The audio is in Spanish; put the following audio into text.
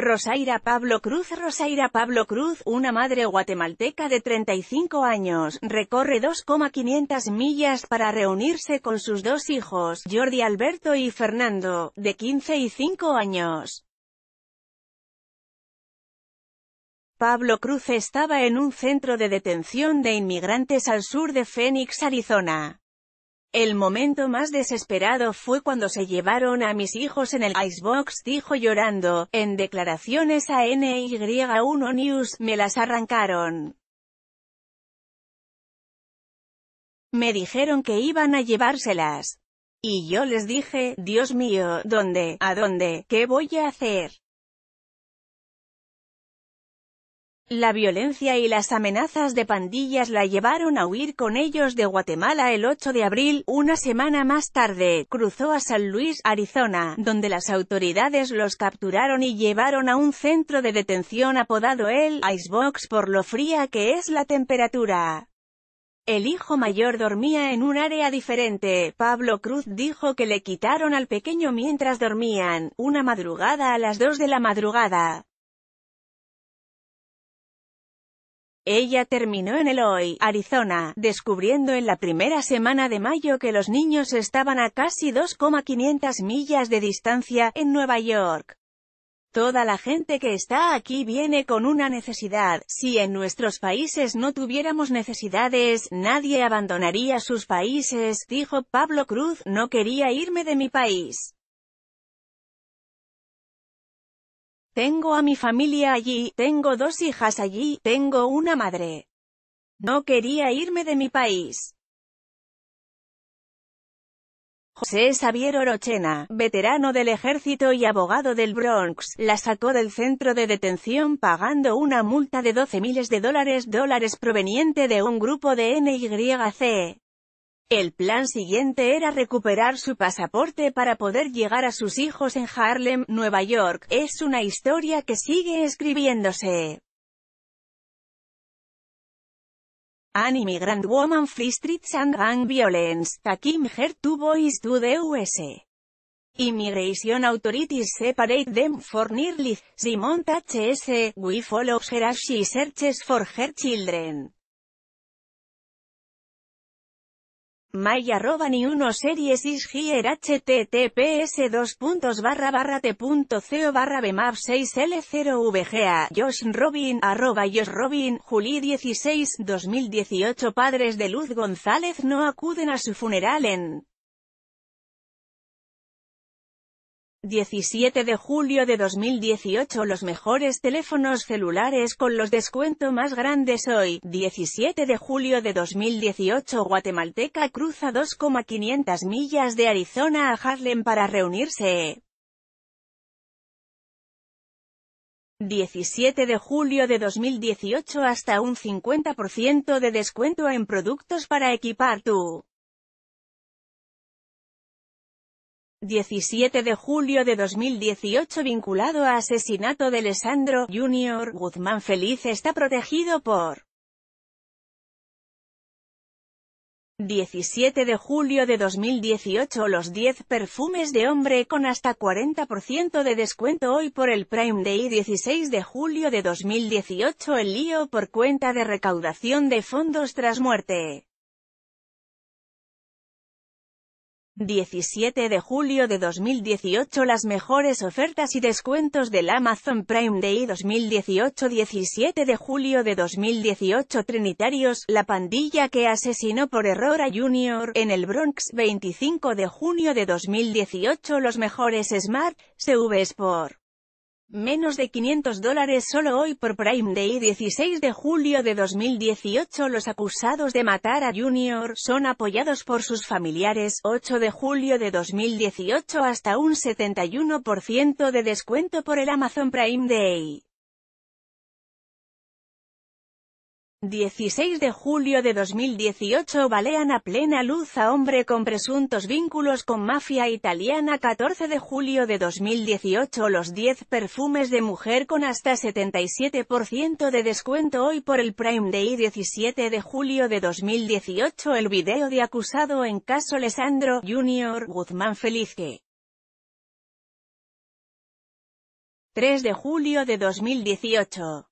Rosaira Pablo Cruz Rosaira Pablo Cruz, una madre guatemalteca de 35 años, recorre 2,500 millas para reunirse con sus dos hijos, Jordi Alberto y Fernando, de 15 y 5 años. Pablo Cruz estaba en un centro de detención de inmigrantes al sur de Phoenix, Arizona. El momento más desesperado fue cuando se llevaron a mis hijos en el Icebox, dijo llorando, en declaraciones a NY1 News, me las arrancaron. Me dijeron que iban a llevárselas. Y yo les dije, Dios mío, ¿dónde, a dónde, qué voy a hacer? La violencia y las amenazas de pandillas la llevaron a huir con ellos de Guatemala el 8 de abril, una semana más tarde, cruzó a San Luis, Arizona, donde las autoridades los capturaron y llevaron a un centro de detención apodado el Icebox por lo fría que es la temperatura. El hijo mayor dormía en un área diferente. Pablo Cruz dijo que le quitaron al pequeño mientras dormían, una madrugada a las dos de la madrugada. Ella terminó en Eloy, Arizona, descubriendo en la primera semana de mayo que los niños estaban a casi 2,500 millas de distancia, en Nueva York. Toda la gente que está aquí viene con una necesidad. Si en nuestros países no tuviéramos necesidades, nadie abandonaría sus países, dijo Pablo Cruz, no quería irme de mi país. Tengo a mi familia allí, tengo dos hijas allí, tengo una madre. No quería irme de mi país. José Xavier Orochena, veterano del ejército y abogado del Bronx, la sacó del centro de detención pagando una multa de 12 miles de dólares dólares proveniente de un grupo de NYC. El plan siguiente era recuperar su pasaporte para poder llegar a sus hijos en Harlem, Nueva York. Es una historia que sigue escribiéndose. An immigrant woman free streets and gang violence, Takim her two boys to the U.S. Immigration authorities separate them for nearly, Simon H.S., we follow her as she searches for her children. my arroba ni uno series is here https dos puntos barra barra t.co barra 6 l0vga Josh Robin arroba Josh Robin 16 2018 Padres de Luz González no acuden a su funeral en 17 de julio de 2018 Los mejores teléfonos celulares con los descuentos más grandes hoy, 17 de julio de 2018 Guatemalteca cruza 2,500 millas de Arizona a Harlem para reunirse. 17 de julio de 2018 hasta un 50% de descuento en productos para equipar tu 17 de julio de 2018 vinculado a asesinato de Alessandro Jr. Guzmán Feliz está protegido por 17 de julio de 2018 Los 10 perfumes de hombre con hasta 40% de descuento hoy por el Prime Day 16 de julio de 2018 El lío por cuenta de recaudación de fondos tras muerte 17 de julio de 2018 Las mejores ofertas y descuentos del Amazon Prime Day 2018 17 de julio de 2018 Trinitarios, la pandilla que asesinó por error a Junior, en el Bronx 25 de junio de 2018 Los mejores Smart, CV Sport Menos de 500 dólares solo hoy por Prime Day 16 de julio de 2018 Los acusados de matar a Junior son apoyados por sus familiares 8 de julio de 2018 hasta un 71% de descuento por el Amazon Prime Day. 16 de julio de 2018 Balean a plena luz a hombre con presuntos vínculos con mafia italiana 14 de julio de 2018 Los 10 perfumes de mujer con hasta 77% de descuento hoy por el Prime Day 17 de julio de 2018 El video de acusado en caso Alessandro Jr. Guzmán Felizque 3 de julio de 2018